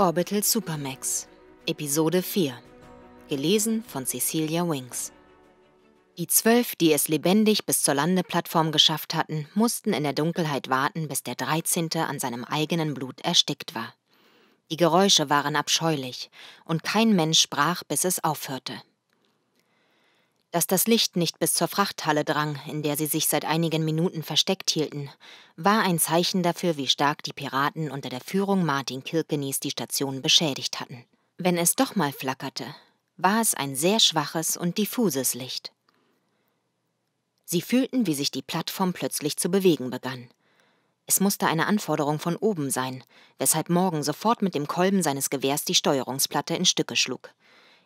Orbital Supermax, Episode 4. Gelesen von Cecilia Wings. Die zwölf, die es lebendig bis zur Landeplattform geschafft hatten, mussten in der Dunkelheit warten, bis der 13. an seinem eigenen Blut erstickt war. Die Geräusche waren abscheulich, und kein Mensch sprach, bis es aufhörte dass das Licht nicht bis zur Frachthalle drang, in der sie sich seit einigen Minuten versteckt hielten, war ein Zeichen dafür, wie stark die Piraten unter der Führung Martin Kilkenys die Station beschädigt hatten. Wenn es doch mal flackerte, war es ein sehr schwaches und diffuses Licht. Sie fühlten, wie sich die Plattform plötzlich zu bewegen begann. Es musste eine Anforderung von oben sein, weshalb Morgan sofort mit dem Kolben seines Gewehrs die Steuerungsplatte in Stücke schlug.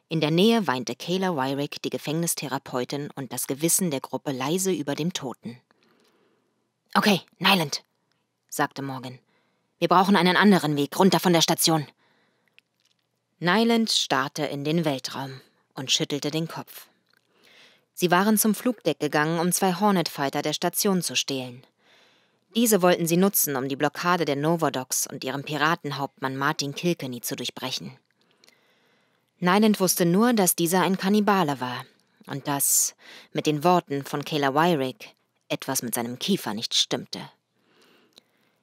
In der Nähe weinte Kayla Wyrick, die Gefängnistherapeutin, und das Gewissen der Gruppe leise über dem Toten. Okay, Nyland, sagte Morgan. Wir brauchen einen anderen Weg runter von der Station. Nyland starrte in den Weltraum und schüttelte den Kopf. Sie waren zum Flugdeck gegangen, um zwei Hornet-Fighter der Station zu stehlen. Diese wollten sie nutzen, um die Blockade der Novodocs und ihrem Piratenhauptmann Martin Kilkenny zu durchbrechen. Nynant wusste nur, dass dieser ein Kannibale war und dass, mit den Worten von Kayla Wyrick, etwas mit seinem Kiefer nicht stimmte.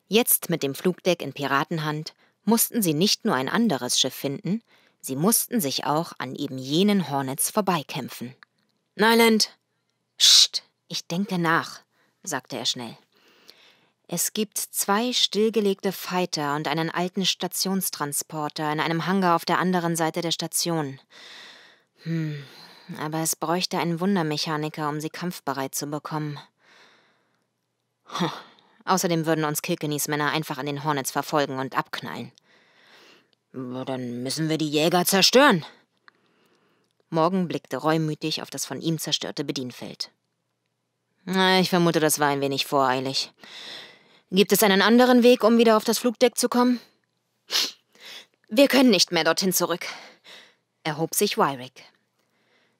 Jetzt mit dem Flugdeck in Piratenhand mussten sie nicht nur ein anderes Schiff finden, sie mussten sich auch an eben jenen Hornets vorbeikämpfen. Nyland! Scht, ich denke nach, sagte er schnell. Es gibt zwei stillgelegte Fighter und einen alten Stationstransporter in einem Hangar auf der anderen Seite der Station. Hm, aber es bräuchte einen Wundermechaniker, um sie kampfbereit zu bekommen. Hm. Außerdem würden uns Kilkenys Männer einfach an den Hornets verfolgen und abknallen. Dann müssen wir die Jäger zerstören. Morgan blickte reumütig auf das von ihm zerstörte Bedienfeld. Ich vermute, das war ein wenig voreilig. Gibt es einen anderen Weg, um wieder auf das Flugdeck zu kommen? Wir können nicht mehr dorthin zurück, erhob sich Wyrick.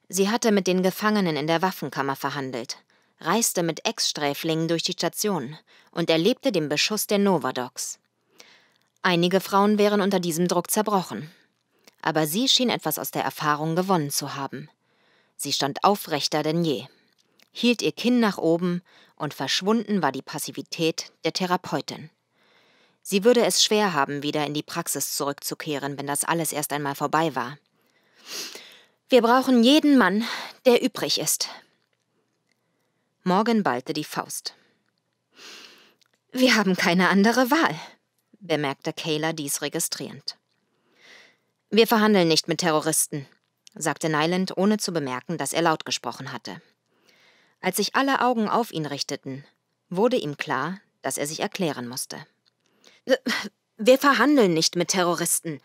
Sie hatte mit den Gefangenen in der Waffenkammer verhandelt, reiste mit Ex-Sträflingen durch die Station und erlebte den Beschuss der Novadocs. Einige Frauen wären unter diesem Druck zerbrochen. Aber sie schien etwas aus der Erfahrung gewonnen zu haben. Sie stand aufrechter denn je hielt ihr Kinn nach oben und verschwunden war die Passivität der Therapeutin. Sie würde es schwer haben, wieder in die Praxis zurückzukehren, wenn das alles erst einmal vorbei war. Wir brauchen jeden Mann, der übrig ist. Morgan ballte die Faust. Wir haben keine andere Wahl, bemerkte Kayla dies registrierend. Wir verhandeln nicht mit Terroristen, sagte Nyland, ohne zu bemerken, dass er laut gesprochen hatte. Als sich alle Augen auf ihn richteten, wurde ihm klar, dass er sich erklären musste. Wir verhandeln nicht mit Terroristen.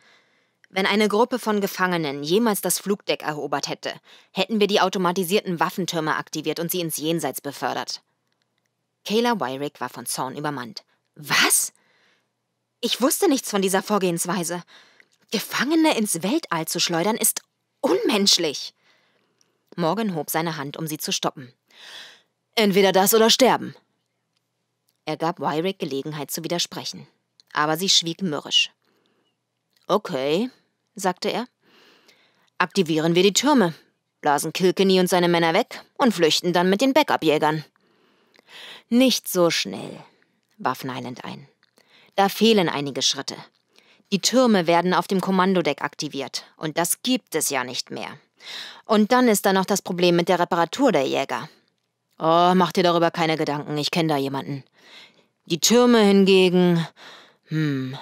Wenn eine Gruppe von Gefangenen jemals das Flugdeck erobert hätte, hätten wir die automatisierten Waffentürme aktiviert und sie ins Jenseits befördert. Kayla Wyrick war von Zorn übermannt. Was? Ich wusste nichts von dieser Vorgehensweise. Gefangene ins Weltall zu schleudern ist unmenschlich. Morgan hob seine Hand, um sie zu stoppen. Entweder das oder sterben. Er gab Wyrick Gelegenheit zu widersprechen, aber sie schwieg mürrisch. Okay, sagte er. Aktivieren wir die Türme, blasen Kilkenny und seine Männer weg und flüchten dann mit den Backup-Jägern. Nicht so schnell, warf Nyland ein. Da fehlen einige Schritte. Die Türme werden auf dem Kommandodeck aktiviert und das gibt es ja nicht mehr. Und dann ist da noch das Problem mit der Reparatur der Jäger. Oh, mach dir darüber keine Gedanken, ich kenne da jemanden. Die Türme hingegen. Hm.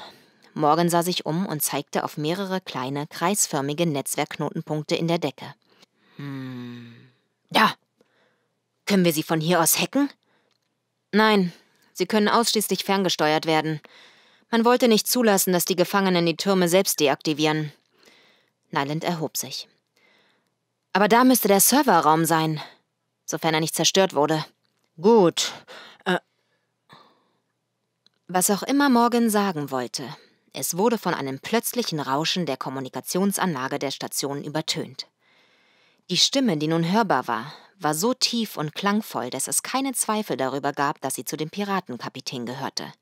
Morgan sah sich um und zeigte auf mehrere kleine, kreisförmige Netzwerkknotenpunkte in der Decke. Hm. Da! Können wir sie von hier aus hacken? Nein, sie können ausschließlich ferngesteuert werden. Man wollte nicht zulassen, dass die Gefangenen die Türme selbst deaktivieren. Nyland erhob sich. Aber da müsste der Serverraum sein sofern er nicht zerstört wurde. Gut. Äh. Was auch immer Morgan sagen wollte, es wurde von einem plötzlichen Rauschen der Kommunikationsanlage der Station übertönt. Die Stimme, die nun hörbar war, war so tief und klangvoll, dass es keine Zweifel darüber gab, dass sie zu dem Piratenkapitän gehörte.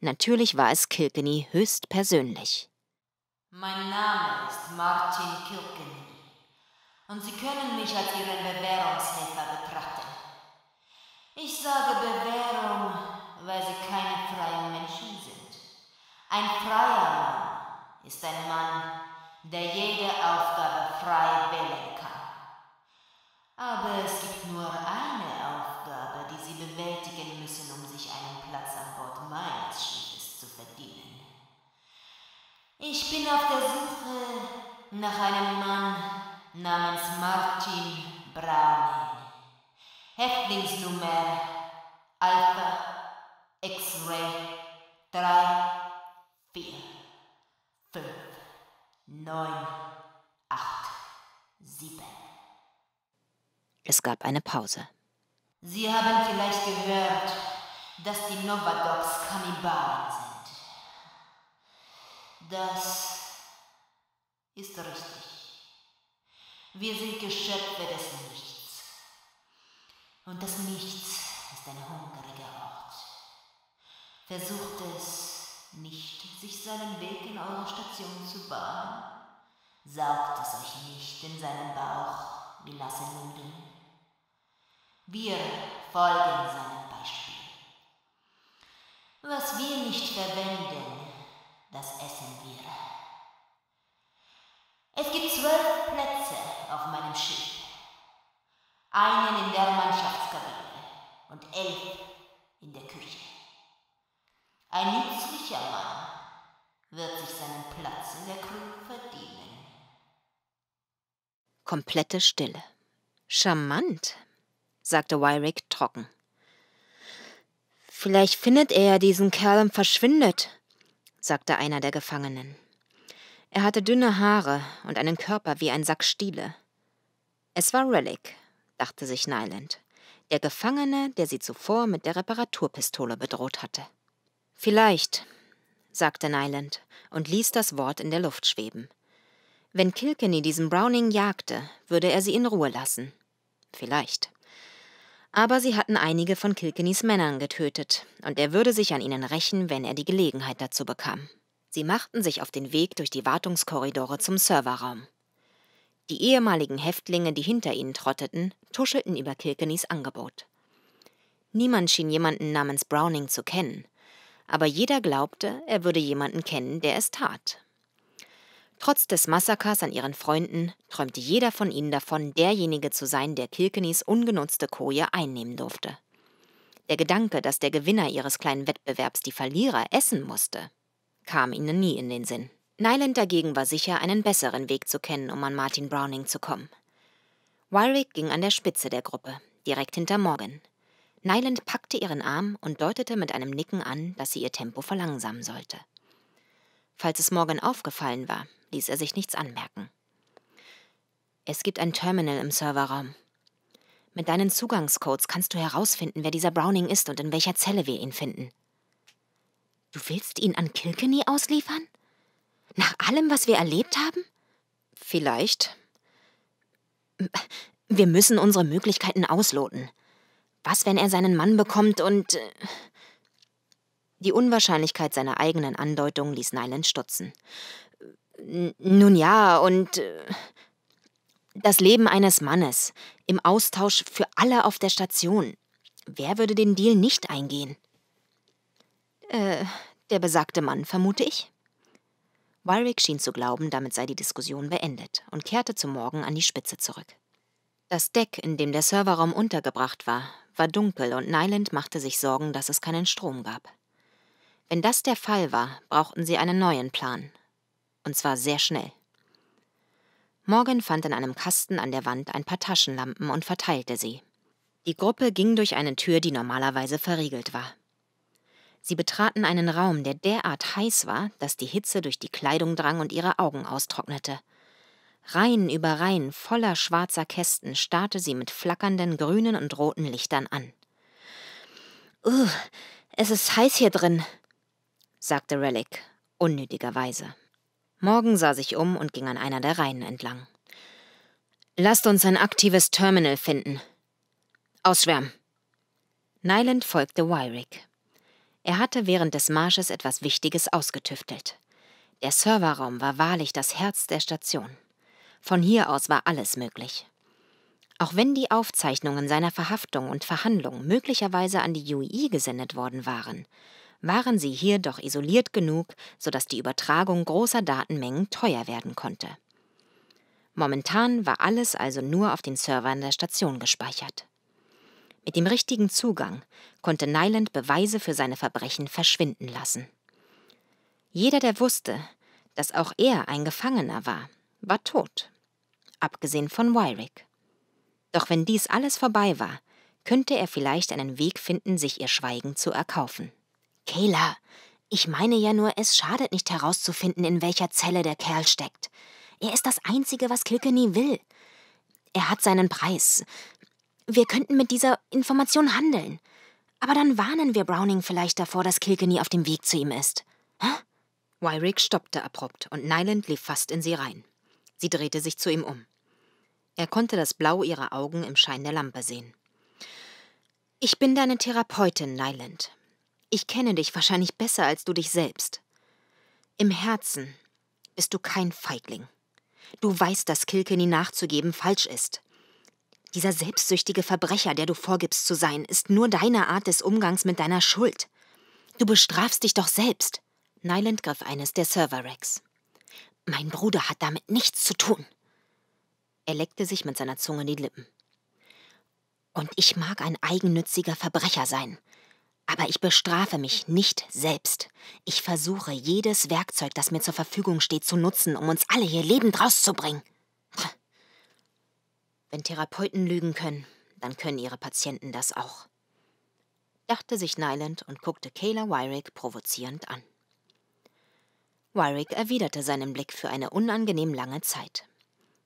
Natürlich war es Kilkenny höchst persönlich. Mein Name ist Martin Kilkenny und Sie können mich als Ihren Bewährungshelfer betrachten. Ich sage Bewährung, weil Sie keine freien Menschen sind. Ein freier Mann ist ein Mann, der jede Aufgabe frei wählen kann. Aber es gibt nur eine Aufgabe, die Sie bewältigen müssen, um sich einen Platz an Bord meines Schiffes zu verdienen. Ich bin auf der Suche nach einem Mann, namens Martin Brani. Häftlingsnummer Alpha X-Ray 3, 4, 5, 9, 8, 7. Es gab eine Pause. Sie haben vielleicht gehört, dass die Novadocs Kannibalen sind. Das ist richtig. Wir sind Geschöpfe des Nichts. Und das Nichts ist ein hungriger Ort. Versucht es nicht, sich seinen Weg in eure Station zu bahnen. Saugt es euch nicht in seinen Bauch wie lasse Nudeln. Wir folgen seinem Beispiel. Was wir nicht verwenden, das essen wir. auf meinem Schiff. Einen in der Mannschaftskabine und elf in der Küche. Ein nützlicher Mann wird sich seinen Platz in der Crew verdienen. Komplette Stille. Charmant, sagte Wyrick trocken. Vielleicht findet er ja diesen Kerl und verschwindet, sagte einer der Gefangenen. Er hatte dünne Haare und einen Körper wie ein Sack Stiele. Es war Relic, dachte sich Nyland, der Gefangene, der sie zuvor mit der Reparaturpistole bedroht hatte. Vielleicht, sagte Nyland und ließ das Wort in der Luft schweben. Wenn Kilkenny diesen Browning jagte, würde er sie in Ruhe lassen. Vielleicht. Aber sie hatten einige von Kilkennys Männern getötet, und er würde sich an ihnen rächen, wenn er die Gelegenheit dazu bekam. Sie machten sich auf den Weg durch die Wartungskorridore zum Serverraum. Die ehemaligen Häftlinge, die hinter ihnen trotteten, tuschelten über Kilkenys Angebot. Niemand schien jemanden namens Browning zu kennen, aber jeder glaubte, er würde jemanden kennen, der es tat. Trotz des Massakers an ihren Freunden träumte jeder von ihnen davon, derjenige zu sein, der Kilkenys ungenutzte Koje einnehmen durfte. Der Gedanke, dass der Gewinner ihres kleinen Wettbewerbs die Verlierer essen musste, kam ihnen nie in den Sinn. Nyland dagegen war sicher, einen besseren Weg zu kennen, um an Martin Browning zu kommen. Warwick ging an der Spitze der Gruppe, direkt hinter Morgan. Nyland packte ihren Arm und deutete mit einem Nicken an, dass sie ihr Tempo verlangsamen sollte. Falls es Morgan aufgefallen war, ließ er sich nichts anmerken. Es gibt ein Terminal im Serverraum. Mit deinen Zugangscodes kannst du herausfinden, wer dieser Browning ist und in welcher Zelle wir ihn finden. Du willst ihn an Kilkenny ausliefern? Nach allem, was wir erlebt haben? Vielleicht. Wir müssen unsere Möglichkeiten ausloten. Was, wenn er seinen Mann bekommt und... Äh, die Unwahrscheinlichkeit seiner eigenen Andeutung ließ Nyland stutzen. Nun ja, und... Äh, das Leben eines Mannes, im Austausch für alle auf der Station. Wer würde den Deal nicht eingehen? Äh, der besagte Mann, vermute ich. Warwick schien zu glauben, damit sei die Diskussion beendet und kehrte zum Morgen an die Spitze zurück. Das Deck, in dem der Serverraum untergebracht war, war dunkel und Nyland machte sich Sorgen, dass es keinen Strom gab. Wenn das der Fall war, brauchten sie einen neuen Plan. Und zwar sehr schnell. Morgan fand in einem Kasten an der Wand ein paar Taschenlampen und verteilte sie. Die Gruppe ging durch eine Tür, die normalerweise verriegelt war. Sie betraten einen Raum, der derart heiß war, dass die Hitze durch die Kleidung drang und ihre Augen austrocknete. Reihen über Reihen voller schwarzer Kästen starrte sie mit flackernden grünen und roten Lichtern an. Uh, es ist heiß hier drin, sagte Relic, unnötigerweise. Morgan sah sich um und ging an einer der Reihen entlang. Lasst uns ein aktives Terminal finden. Ausschwärmen. Nyland folgte Wyrick. Er hatte während des Marsches etwas Wichtiges ausgetüftelt. Der Serverraum war wahrlich das Herz der Station. Von hier aus war alles möglich. Auch wenn die Aufzeichnungen seiner Verhaftung und Verhandlung möglicherweise an die UI gesendet worden waren, waren sie hier doch isoliert genug, sodass die Übertragung großer Datenmengen teuer werden konnte. Momentan war alles also nur auf den Servern der Station gespeichert. Mit dem richtigen Zugang konnte Nyland Beweise für seine Verbrechen verschwinden lassen. Jeder, der wusste, dass auch er ein Gefangener war, war tot, abgesehen von Wyrick. Doch wenn dies alles vorbei war, könnte er vielleicht einen Weg finden, sich ihr Schweigen zu erkaufen. Kayla, ich meine ja nur, es schadet nicht herauszufinden, in welcher Zelle der Kerl steckt. Er ist das Einzige, was Kilkenny will. Er hat seinen Preis. Wir könnten mit dieser Information handeln. Aber dann warnen wir Browning vielleicht davor, dass Kilkenny auf dem Weg zu ihm ist. Hä? Wyrick stoppte abrupt und Nyland lief fast in sie rein. Sie drehte sich zu ihm um. Er konnte das Blau ihrer Augen im Schein der Lampe sehen. Ich bin deine Therapeutin, Nyland. Ich kenne dich wahrscheinlich besser als du dich selbst. Im Herzen bist du kein Feigling. Du weißt, dass Kilkenny nachzugeben falsch ist. Dieser selbstsüchtige Verbrecher, der du vorgibst zu sein, ist nur deine Art des Umgangs mit deiner Schuld. Du bestrafst dich doch selbst. Nyland griff eines der Server-Racks. Mein Bruder hat damit nichts zu tun. Er leckte sich mit seiner Zunge die Lippen. Und ich mag ein eigennütziger Verbrecher sein. Aber ich bestrafe mich nicht selbst. Ich versuche, jedes Werkzeug, das mir zur Verfügung steht, zu nutzen, um uns alle hier lebend rauszubringen. Wenn Therapeuten lügen können, dann können ihre Patienten das auch, dachte sich Nyland und guckte Kayla Wyrick provozierend an. Wyrick erwiderte seinen Blick für eine unangenehm lange Zeit.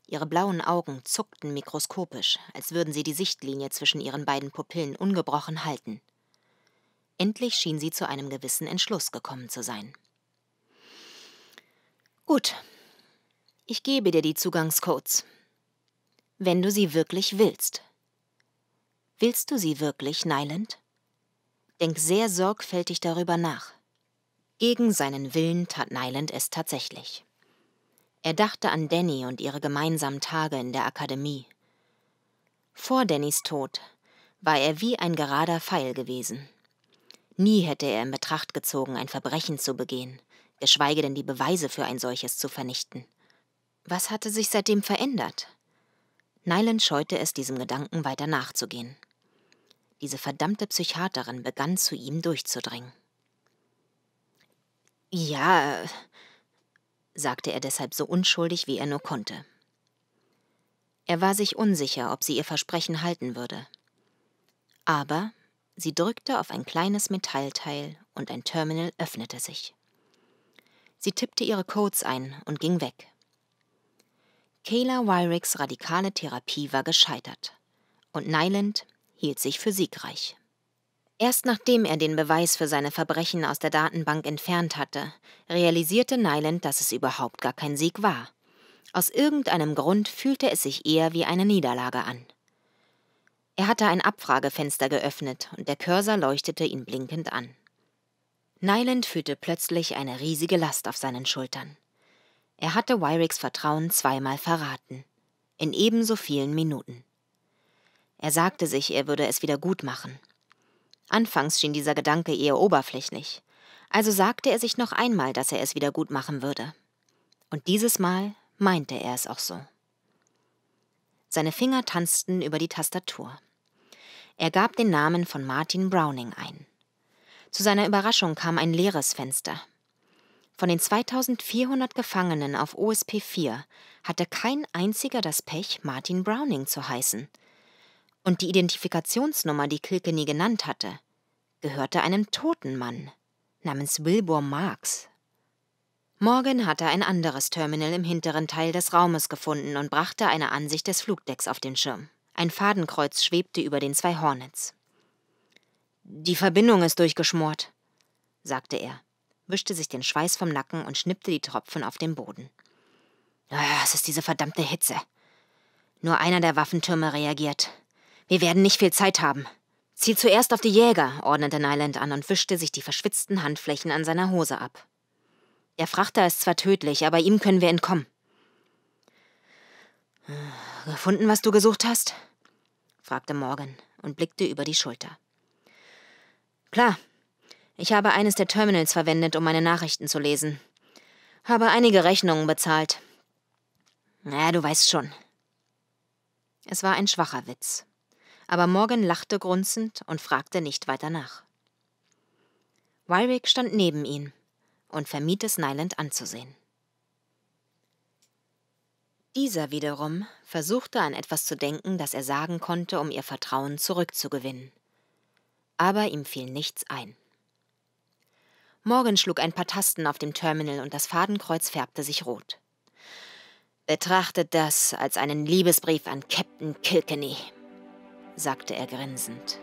Ihre blauen Augen zuckten mikroskopisch, als würden sie die Sichtlinie zwischen ihren beiden Pupillen ungebrochen halten. Endlich schien sie zu einem gewissen Entschluss gekommen zu sein. Gut, ich gebe dir die Zugangscodes, wenn du sie wirklich willst. Willst du sie wirklich, Nyland? Denk sehr sorgfältig darüber nach. Gegen seinen Willen tat Nyland es tatsächlich. Er dachte an Danny und ihre gemeinsamen Tage in der Akademie. Vor Dannys Tod war er wie ein gerader Pfeil gewesen. Nie hätte er in Betracht gezogen, ein Verbrechen zu begehen, geschweige denn die Beweise für ein solches zu vernichten. Was hatte sich seitdem verändert? Nylan scheute es, diesem Gedanken weiter nachzugehen. Diese verdammte Psychiaterin begann zu ihm durchzudringen. Ja, sagte er deshalb so unschuldig, wie er nur konnte. Er war sich unsicher, ob sie ihr Versprechen halten würde. Aber sie drückte auf ein kleines Metallteil und ein Terminal öffnete sich. Sie tippte ihre Codes ein und ging weg. Kayla Wyricks radikale Therapie war gescheitert und Nyland hielt sich für siegreich. Erst nachdem er den Beweis für seine Verbrechen aus der Datenbank entfernt hatte, realisierte Nyland, dass es überhaupt gar kein Sieg war. Aus irgendeinem Grund fühlte es sich eher wie eine Niederlage an. Er hatte ein Abfragefenster geöffnet und der Cursor leuchtete ihn blinkend an. Nyland fühlte plötzlich eine riesige Last auf seinen Schultern. Er hatte Wyricks Vertrauen zweimal verraten. In ebenso vielen Minuten. Er sagte sich, er würde es wieder gut machen. Anfangs schien dieser Gedanke eher oberflächlich. Also sagte er sich noch einmal, dass er es wieder gut machen würde. Und dieses Mal meinte er es auch so. Seine Finger tanzten über die Tastatur. Er gab den Namen von Martin Browning ein. Zu seiner Überraschung kam ein leeres Fenster. Von den 2400 Gefangenen auf OSP 4 hatte kein einziger das Pech, Martin Browning zu heißen. Und die Identifikationsnummer, die Kilkenny genannt hatte, gehörte einem toten Mann namens Wilbur Marx. Morgan hatte ein anderes Terminal im hinteren Teil des Raumes gefunden und brachte eine Ansicht des Flugdecks auf den Schirm. Ein Fadenkreuz schwebte über den zwei Hornets. Die Verbindung ist durchgeschmort, sagte er wischte sich den Schweiß vom Nacken und schnippte die Tropfen auf den Boden. Es ist diese verdammte Hitze. Nur einer der Waffentürme reagiert. Wir werden nicht viel Zeit haben. Zieh zuerst auf die Jäger, ordnete Nyland an und wischte sich die verschwitzten Handflächen an seiner Hose ab. Der Frachter ist zwar tödlich, aber ihm können wir entkommen. Äh, gefunden, was du gesucht hast? fragte Morgan und blickte über die Schulter. Klar, ich habe eines der Terminals verwendet, um meine Nachrichten zu lesen. Habe einige Rechnungen bezahlt. Na, ja, du weißt schon. Es war ein schwacher Witz. Aber Morgan lachte grunzend und fragte nicht weiter nach. Wyrick stand neben ihn und vermied es Nyland anzusehen. Dieser wiederum versuchte an etwas zu denken, das er sagen konnte, um ihr Vertrauen zurückzugewinnen. Aber ihm fiel nichts ein. Morgan schlug ein paar Tasten auf dem Terminal und das Fadenkreuz färbte sich rot. Betrachtet das als einen Liebesbrief an Captain Kilkenny, sagte er grinsend.